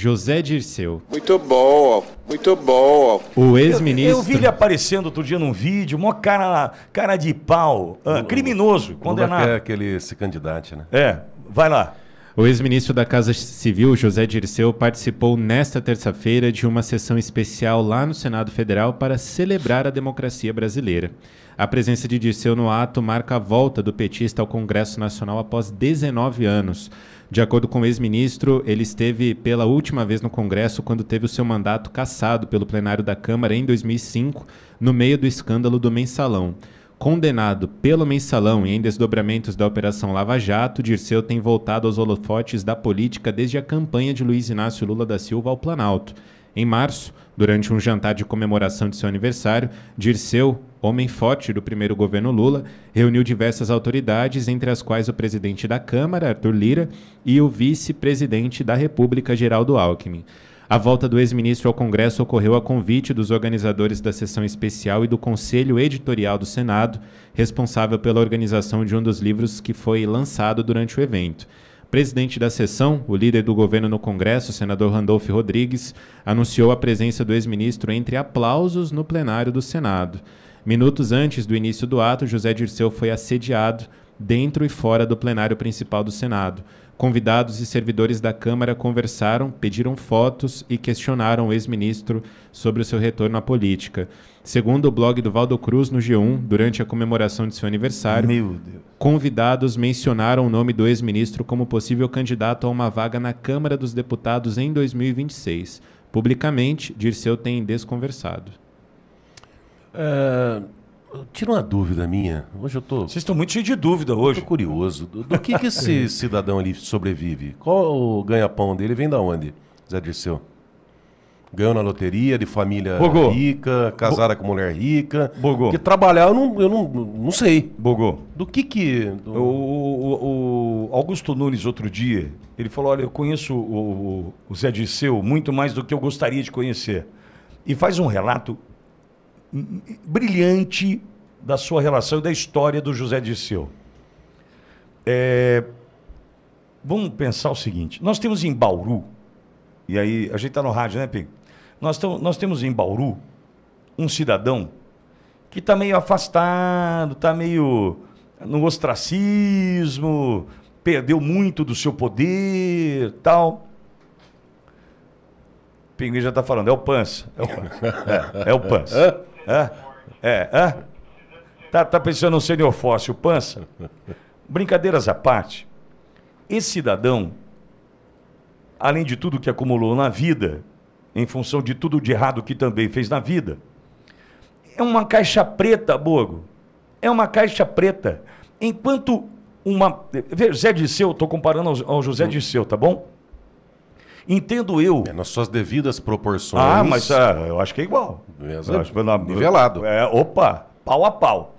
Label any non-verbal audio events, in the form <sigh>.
José Dirceu. Muito bom, muito bom. O ex-ministro. Eu, eu, vi ele aparecendo outro dia num vídeo, mó cara, cara de pau, ah, criminoso, condenado. Lula quer aquele se né? É, vai lá. O ex-ministro da Casa Civil, José Dirceu, participou nesta terça-feira de uma sessão especial lá no Senado Federal para celebrar a democracia brasileira. A presença de Dirceu no ato marca a volta do petista ao Congresso Nacional após 19 anos. De acordo com o ex-ministro, ele esteve pela última vez no Congresso quando teve o seu mandato cassado pelo plenário da Câmara em 2005, no meio do escândalo do mensalão. Condenado pelo mensalão e em desdobramentos da Operação Lava Jato, Dirceu tem voltado aos holofotes da política desde a campanha de Luiz Inácio Lula da Silva ao Planalto. Em março, durante um jantar de comemoração de seu aniversário, Dirceu, homem forte do primeiro governo Lula, reuniu diversas autoridades, entre as quais o presidente da Câmara, Arthur Lira, e o vice-presidente da República, Geraldo Alckmin. A volta do ex-ministro ao Congresso ocorreu a convite dos organizadores da sessão especial e do Conselho Editorial do Senado, responsável pela organização de um dos livros que foi lançado durante o evento presidente da sessão, o líder do governo no Congresso, senador Randolfo Rodrigues, anunciou a presença do ex-ministro entre aplausos no plenário do Senado. Minutos antes do início do ato, José Dirceu foi assediado dentro e fora do plenário principal do Senado. Convidados e servidores da Câmara conversaram, pediram fotos e questionaram o ex-ministro sobre o seu retorno à política. Segundo o blog do Valdo Cruz no G1, durante a comemoração de seu aniversário, convidados mencionaram o nome do ex-ministro como possível candidato a uma vaga na Câmara dos Deputados em 2026. Publicamente, Dirceu tem desconversado. É... Tira uma dúvida minha. Hoje eu tô. Vocês estão muito cheios de dúvida hoje. Eu curioso. Do, do que, que esse <laughs> é. cidadão ali sobrevive? Qual o ganha-pão dele? Vem da onde, Zé Dirceu? Ganhou na loteria, de família Bogô. rica, casada com mulher rica. Bogô. Que trabalhar eu não, eu não, não sei. Bogô. Do que que. Do... O, o, o, Augusto Nunes, outro dia, ele falou: Olha, eu conheço o, o Zé Dirceu muito mais do que eu gostaria de conhecer. E faz um relato brilhante da sua relação e da história do José Dirceu. É, vamos pensar o seguinte: nós temos em Bauru, e aí a gente está no rádio, né, Pim? Nós, nós temos em Bauru um cidadão que está meio afastado, está meio no ostracismo, perdeu muito do seu poder tal. O pinguim já está falando, é o Pança. É o Pança. É, é o Pança. Hã? É, Tá, tá pensando no sênior fóssil, pança? Brincadeiras à parte, esse cidadão, além de tudo que acumulou na vida, em função de tudo de errado que também fez na vida, é uma caixa preta, Bogo. É uma caixa preta. Enquanto uma. Zé Disseu, estou comparando ao José hum. Disseu, tá bom? entendo eu. É, nas suas devidas proporções. Ah, mas é, eu acho que é igual. Mesmo. nivelado. É, opa, pau a pau.